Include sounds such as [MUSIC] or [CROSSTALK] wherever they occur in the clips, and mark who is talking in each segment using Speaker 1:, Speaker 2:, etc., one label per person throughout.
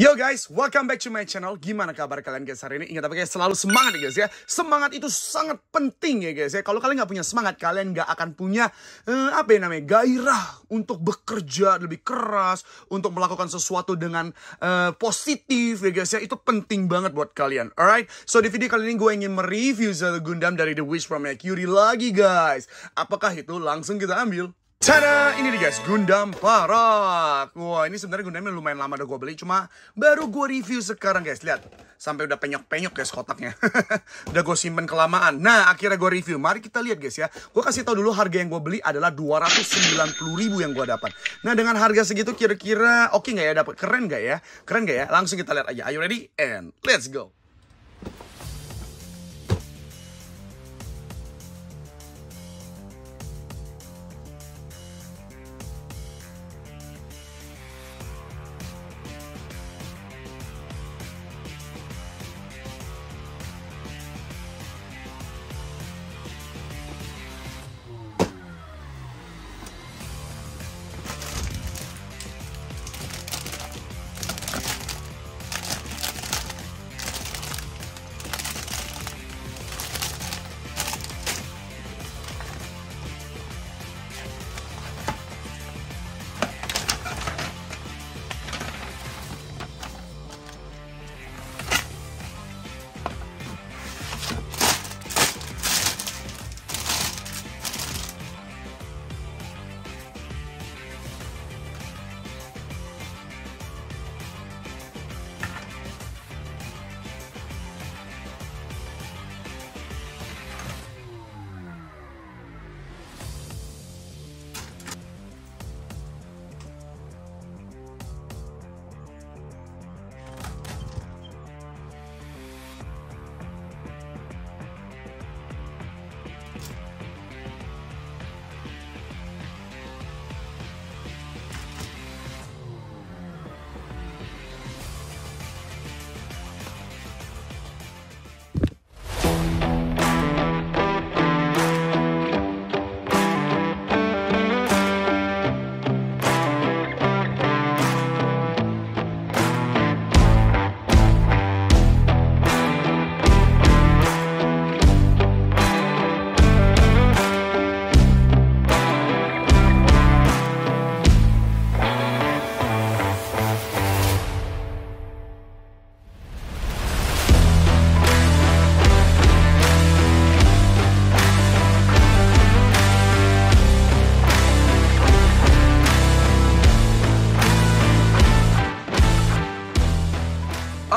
Speaker 1: Yo guys, welcome back to my channel. Gimana kabar kalian guys hari ini? Ingat apa guys, selalu semangat ya guys ya. Semangat itu sangat penting ya guys ya. Kalau kalian nggak punya semangat, kalian nggak akan punya eh, apa yang namanya gairah untuk bekerja lebih keras, untuk melakukan sesuatu dengan eh, positif ya guys ya. Itu penting banget buat kalian. Alright, so di video kali ini gue ingin mereview Zelda Gundam dari The Wish from Mercury lagi guys. Apakah itu langsung kita ambil? Tada! Ini dia guys, Gundam Parrot. Wah, ini sebenarnya Gundamnya lumayan lama udah gue beli, cuma baru gue review sekarang guys. Lihat, sampai udah penyok-penyok guys kotaknya. [LAUGHS] udah gue simpen kelamaan. Nah, akhirnya gue review. Mari kita lihat guys ya. Gue kasih tau dulu harga yang gue beli adalah 290 ribu yang gue dapat. Nah, dengan harga segitu kira-kira oke okay nggak ya dapat? Keren gak ya? Keren gak ya? Langsung kita lihat aja. Ayo ready? And let's go!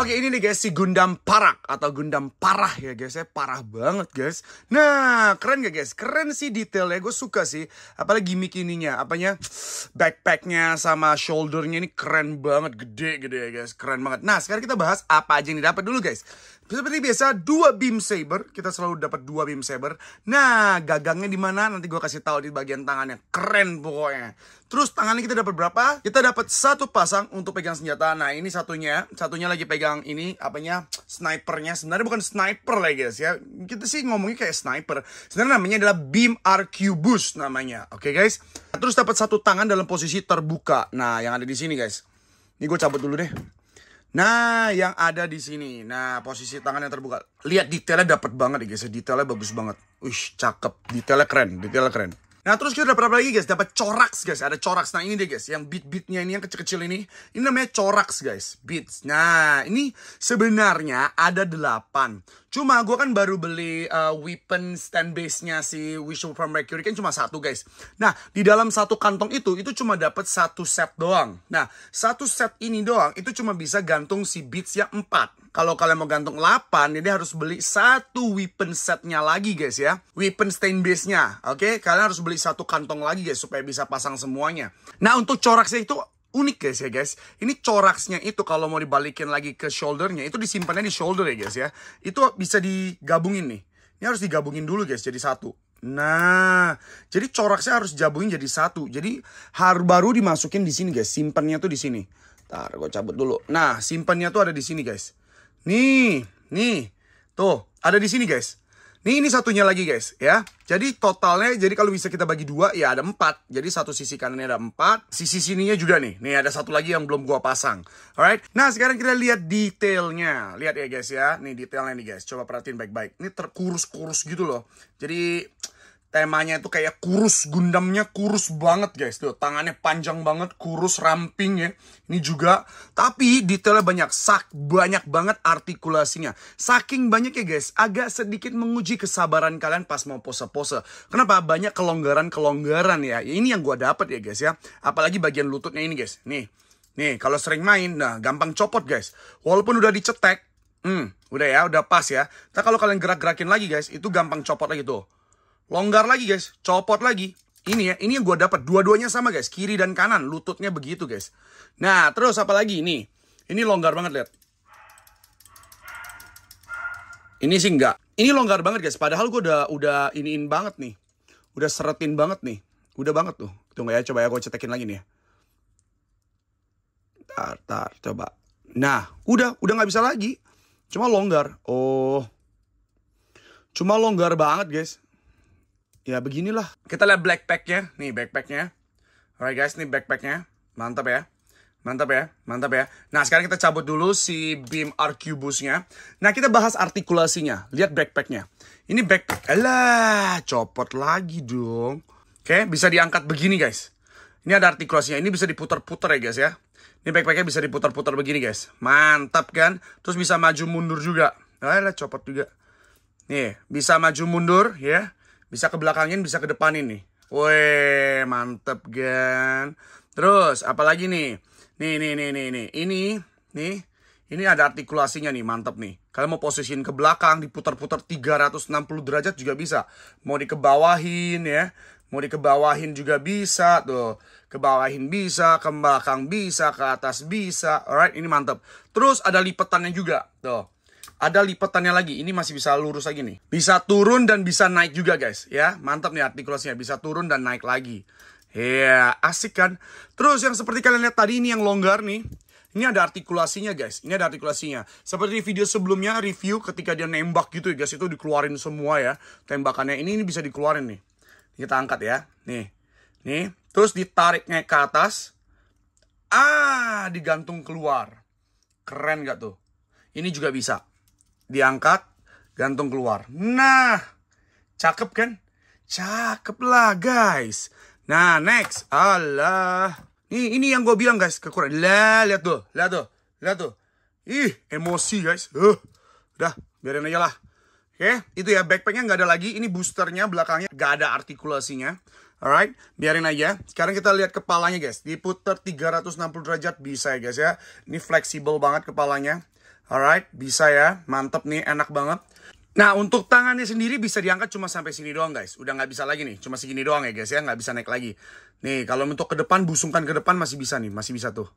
Speaker 1: Oke ini nih guys si Gundam Parak atau Gundam Parah ya guys ya parah banget guys. Nah keren gak guys? Keren sih detailnya gue suka sih. Apalagi gimmick ininya apanya backpacknya sama shouldernya ini keren banget gede-gede ya guys keren banget. Nah sekarang kita bahas apa aja yang didapat dulu guys. Seperti biasa, dua beam saber. Kita selalu dapat dua beam saber. Nah, gagangnya di mana? Nanti gue kasih tahu di bagian tangannya. Keren pokoknya. Terus tangannya kita dapat berapa? Kita dapat satu pasang untuk pegang senjata. Nah, ini satunya. Satunya lagi pegang ini, apanya, snipernya. Sebenarnya bukan sniper lah guys ya. Kita sih ngomongnya kayak sniper. Sebenarnya namanya adalah beam RQ boost namanya. Oke okay, guys? Terus dapat satu tangan dalam posisi terbuka. Nah, yang ada di sini guys. Ini gue cabut dulu deh. Nah, yang ada di sini. Nah, posisi tangan yang terbuka. Lihat detailnya dapat banget ya guys. Detailnya bagus banget. Wih, cakep. Detailnya keren, detailnya keren. Nah, terus kita dapat apa lagi guys? Dapat corax guys. Ada corax. Nah, ini deh guys. Yang beat-beatnya ini, yang kecil-kecil ini. Ini namanya corax guys. Beats. Nah, ini sebenarnya ada delapan Cuma gue kan baru beli uh, weapon stand base-nya si Wishful from Mercury kan cuma satu guys. Nah, di dalam satu kantong itu, itu cuma dapat satu set doang. Nah, satu set ini doang, itu cuma bisa gantung si beats yang empat Kalau kalian mau gantung 8, jadi harus beli satu weapon setnya lagi guys ya. Weapon stand base-nya, oke? Okay? Kalian harus beli satu kantong lagi guys, supaya bisa pasang semuanya. Nah, untuk coraknya itu unik guys ya guys. Ini coraksnya itu kalau mau dibalikin lagi ke shouldernya itu disimpannya di shoulder ya guys ya. Itu bisa digabungin nih. Ini harus digabungin dulu guys jadi satu. Nah, jadi coraknya harus jabungin jadi satu. Jadi har baru dimasukin di sini guys. Simpannya tuh di sini. tar gue cabut dulu. Nah, simpannya tuh ada di sini guys. Nih, nih. Tuh, ada di sini guys. Nih ini satunya lagi guys ya. Jadi totalnya jadi kalau bisa kita bagi dua ya ada empat. Jadi satu sisi kanannya ada empat, sisi sininya juga nih. Nih ada satu lagi yang belum gua pasang. Alright. Nah sekarang kita lihat detailnya. Lihat ya guys ya. Nih detailnya nih guys. Coba perhatiin baik-baik. Ini terkurus-kurus gitu loh. Jadi temanya itu kayak kurus gundamnya kurus banget guys tuh tangannya panjang banget kurus ramping ya ini juga tapi detailnya banyak sak banyak banget artikulasinya saking banyak ya guys agak sedikit menguji kesabaran kalian pas mau pose-pose kenapa banyak kelonggaran kelonggaran ya ini yang gua dapat ya guys ya apalagi bagian lututnya ini guys nih nih kalau sering main nah gampang copot guys walaupun udah dicetek hmm udah ya udah pas ya tapi kalau kalian gerak-gerakin lagi guys itu gampang copot lagi tuh Longgar lagi guys, copot lagi. Ini ya, ini yang gue dapat. Dua-duanya sama guys, kiri dan kanan. Lututnya begitu guys. Nah, terus apa lagi ini? Ini longgar banget lihat. Ini sih enggak. Ini longgar banget guys. Padahal gue udah udah iniin banget nih. Udah seretin banget nih. Udah banget tuh. Tunggu ya, coba ya gue cetekin lagi nih ya. Tar, tar, coba. Nah, udah, udah nggak bisa lagi. Cuma longgar. Oh. Cuma longgar banget guys ya beginilah. Kita lihat backpacknya, nih backpacknya. Alright guys, nih backpacknya, mantap ya. Mantap ya, mantap ya. Nah, sekarang kita cabut dulu si Beam Arcubusnya. Nah, kita bahas artikulasinya. Lihat backpacknya. Ini backpack. lah copot lagi dong. Oke, bisa diangkat begini, guys. Ini ada artikulasinya. Ini bisa diputar-putar ya, guys ya. Ini backpacknya bisa diputar-putar begini, guys. Mantap kan? Terus bisa maju mundur juga. lah copot juga. Nih, bisa maju mundur ya. Bisa ke belakangin, bisa ke depan ini Weh, mantep kan. Terus, apalagi nih? Nih, nih, nih, nih, nih. Ini, nih. Ini ada artikulasinya nih, mantep nih. Kalian mau posisiin ke belakang, diputar-putar 360 derajat juga bisa. Mau dikebawahin ya. Mau dikebawahin juga bisa tuh. Kebawahin bisa, ke belakang bisa, ke atas bisa. Alright, ini mantep. Terus ada lipetannya juga tuh ada lipatannya lagi. Ini masih bisa lurus lagi nih. Bisa turun dan bisa naik juga guys. Ya, mantap nih artikulasinya. Bisa turun dan naik lagi. Ya, yeah, asik kan? Terus yang seperti kalian lihat tadi ini yang longgar nih. Ini ada artikulasinya guys, ini ada artikulasinya. Seperti video sebelumnya review ketika dia nembak gitu ya guys, itu dikeluarin semua ya. Tembakannya ini, ini bisa dikeluarin nih. Kita angkat ya, nih. Nih, terus ditariknya ke atas. Ah, digantung keluar. Keren gak tuh? Ini juga bisa diangkat, gantung keluar. Nah, cakep kan? Cakep lah guys. Nah, next. Allah. Ini, ini yang gue bilang guys, kekurangan. Lah, lihat tuh, lihat tuh, lihat tuh. Ih, emosi guys. Uh, udah, biarin aja lah. Oke, okay, itu ya backpacknya nggak ada lagi. Ini boosternya belakangnya nggak ada artikulasinya. Alright, biarin aja. Sekarang kita lihat kepalanya guys. diputar 360 derajat bisa ya guys ya. Ini fleksibel banget kepalanya. Alright, bisa ya. Mantep nih, enak banget. Nah, untuk tangannya sendiri bisa diangkat cuma sampai sini doang, guys. Udah nggak bisa lagi nih, cuma segini doang ya, guys ya. Nggak bisa naik lagi. Nih, kalau untuk ke depan, busungkan ke depan masih bisa nih, masih bisa tuh.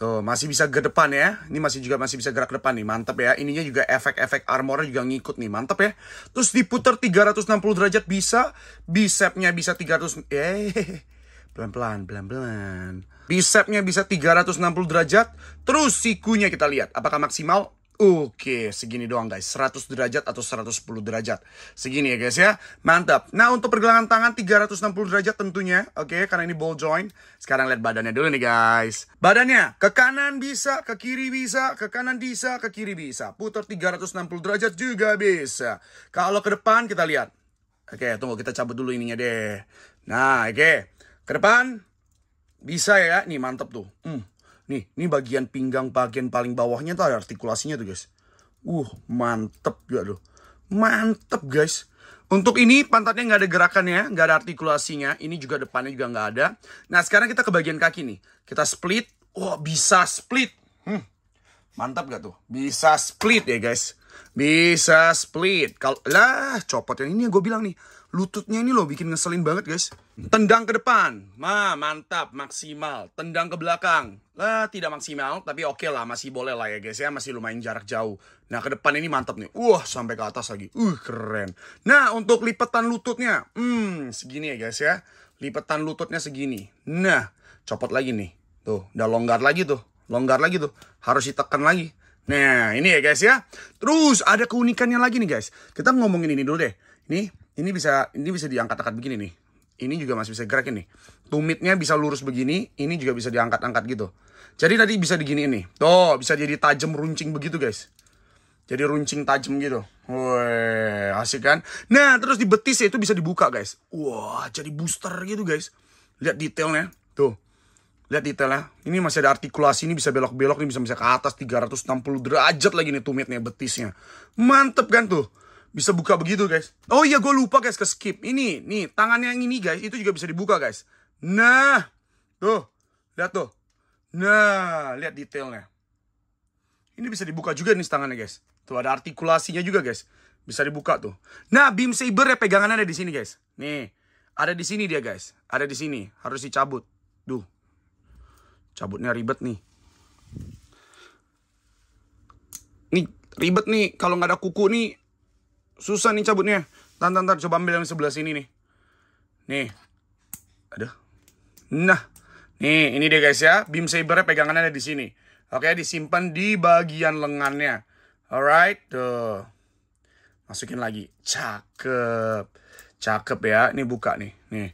Speaker 1: Tuh, masih bisa ke depan ya. Ini masih juga masih bisa gerak ke depan nih, mantep ya. Ininya juga efek-efek armornya juga ngikut nih, mantep ya. Terus diputar 360 derajat bisa, bicepnya bisa 300, eh Pelan-pelan, pelan-pelan. Bisepnya bisa 360 derajat. Terus sikunya kita lihat. Apakah maksimal? Oke, segini doang guys. 100 derajat atau 110 derajat. Segini ya guys ya. Mantap. Nah, untuk pergelangan tangan 360 derajat tentunya. Oke, karena ini ball joint. Sekarang lihat badannya dulu nih guys. Badannya ke kanan bisa, ke kiri bisa, ke kanan bisa, ke kiri bisa. Putar 360 derajat juga bisa. Kalau ke depan kita lihat. Oke, tunggu kita cabut dulu ininya deh. Nah, oke. Ke depan bisa ya, ya, nih mantep tuh. Hmm. Nih, ini bagian pinggang bagian paling bawahnya tuh ada artikulasinya tuh guys. Uh, mantep juga tuh. Mantep guys. Untuk ini pantatnya nggak ada gerakannya, nggak ada artikulasinya. Ini juga depannya juga nggak ada. Nah sekarang kita ke bagian kaki nih. Kita split. Wah oh, bisa split. Hmm. Mantap gak tuh? Bisa split ya guys. Bisa split. Kalau lah copot yang ini gue bilang nih lututnya ini loh bikin ngeselin banget guys. Tendang ke depan, ma mantap, maksimal. Tendang ke belakang, lah tidak maksimal, tapi oke okay lah, masih boleh lah ya guys ya, masih lumayan jarak jauh. Nah ke depan ini mantap nih, wah sampai ke atas lagi, uh keren. Nah untuk lipatan lututnya, hmm segini ya guys ya, lipatan lututnya segini. Nah copot lagi nih, tuh udah longgar lagi tuh, longgar lagi tuh, harus ditekan lagi. Nah ini ya guys ya, terus ada keunikannya lagi nih guys. Kita ngomongin ini dulu deh, ini ini bisa ini bisa diangkat-angkat begini nih ini juga masih bisa gerak ini tumitnya bisa lurus begini ini juga bisa diangkat-angkat gitu jadi tadi bisa digini nih tuh bisa jadi tajam runcing begitu guys jadi runcing tajam gitu. Wah, asik kan? Nah, terus di betis itu bisa dibuka, guys. Wah, jadi booster gitu, guys. Lihat detailnya. Tuh. Lihat detailnya. Ini masih ada artikulasi, ini bisa belok-belok, ini bisa bisa ke atas 360 derajat lagi nih tumitnya, betisnya. Mantep kan tuh? Bisa buka begitu guys. Oh iya gue lupa guys ke skip. Ini nih tangannya yang ini guys itu juga bisa dibuka guys. Nah tuh lihat tuh. Nah lihat detailnya. Ini bisa dibuka juga nih tangannya guys. Tuh ada artikulasinya juga guys. Bisa dibuka tuh. Nah beam saber ya pegangannya ada di sini guys. Nih ada di sini dia guys. Ada di sini harus dicabut. Duh cabutnya ribet nih. Nih ribet nih kalau nggak ada kuku nih Susah nih cabutnya. tante tante coba ambil yang sebelah sini nih. Nih. Aduh. Nah. Nih, ini dia guys ya. Beam saber pegangannya ada di sini. Oke, disimpan di bagian lengannya. Alright, tuh. Masukin lagi. Cakep. Cakep ya. Ini buka nih. Nih.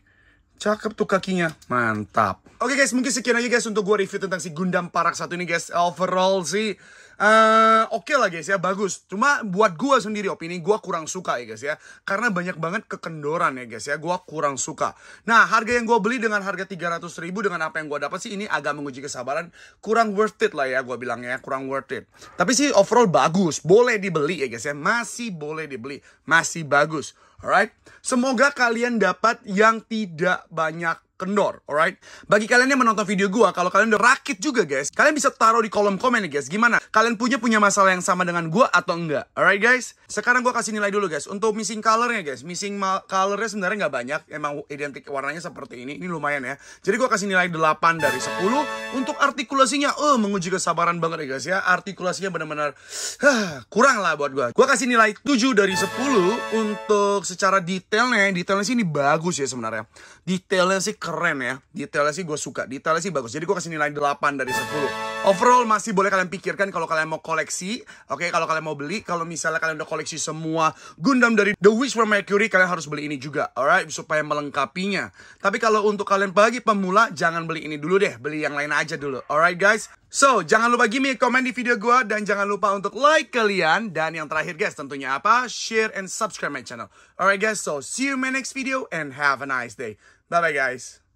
Speaker 1: Cakep tuh kakinya. Mantap. Oke okay guys, mungkin sekian aja guys untuk gue review tentang si Gundam Parak satu ini guys. Overall sih Eh, oke okay lah guys ya bagus cuma buat gue sendiri opini gue kurang suka ya guys ya karena banyak banget kekendoran ya guys ya gue kurang suka nah harga yang gue beli dengan harga 300 ribu dengan apa yang gue dapat sih ini agak menguji kesabaran kurang worth it lah ya gua bilangnya kurang worth it tapi sih overall bagus boleh dibeli ya guys ya masih boleh dibeli masih bagus Alright, semoga kalian dapat yang tidak banyak kendor, alright? Bagi kalian yang menonton video gua, kalau kalian udah rakit juga guys, kalian bisa taruh di kolom komen ya guys, gimana? Kalian punya punya masalah yang sama dengan gua atau enggak? Alright guys, sekarang gua kasih nilai dulu guys. Untuk missing colornya guys, missing colornya sebenarnya nggak banyak, emang identik warnanya seperti ini, ini lumayan ya. Jadi gua kasih nilai 8 dari 10 untuk artikulasinya, eh oh, menguji kesabaran banget ya guys ya. Artikulasinya benar-benar huh, kurang lah buat gua. Gua kasih nilai 7 dari 10 untuk secara detailnya, detailnya sih ini bagus ya sebenarnya. Detailnya sih keren ya. Detailnya sih gue suka, detailnya sih bagus. Jadi gue kasih nilai 8 dari 10. Overall masih boleh kalian pikirkan kalau kalian mau koleksi. Oke, okay? kalau kalian mau beli, kalau misalnya kalian udah koleksi semua Gundam dari The Wish for Mercury, kalian harus beli ini juga. Alright, supaya melengkapinya. Tapi kalau untuk kalian bagi pemula, jangan beli ini dulu deh. Beli yang lain aja dulu. Alright guys, So, jangan lupa gimme me comment di video gue dan jangan lupa untuk like kalian. Dan yang terakhir guys, tentunya apa? Share and subscribe my channel. Alright guys, so see you in my next video and have a nice day. Bye bye, guys.